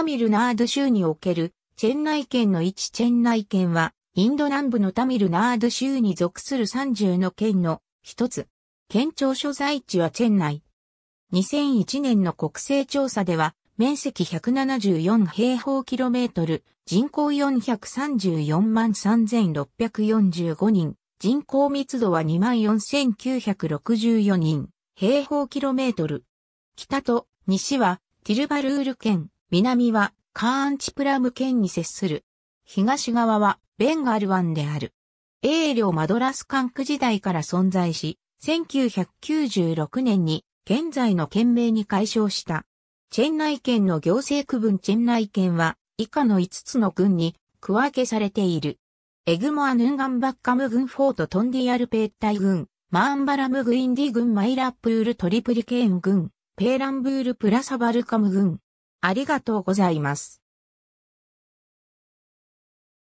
タミルナード州におけるチェン内県の一チェン内県は、インド南部のタミルナード州に属する30の県の一つ。県庁所在地はチェン内。2001年の国勢調査では、面積174平方キロメートル、人口434万3645人、人口密度は2万4964人、平方キロメートル。北と西はティルバルール県、南はカーンチプラム県に接する。東側はベンガル湾である。英領マドラス管区時代から存在し、1996年に現在の県名に改称した。チェン内県の行政区分チェン内県は以下の5つの郡に区分けされている。エグモアヌンガンバッカム郡フォートトンディアルペッタイ郡、マーンバラムグインディ郡マイラップールトリプリケーン郡、ペーランブールプラサバルカム郡、ありがとうございます。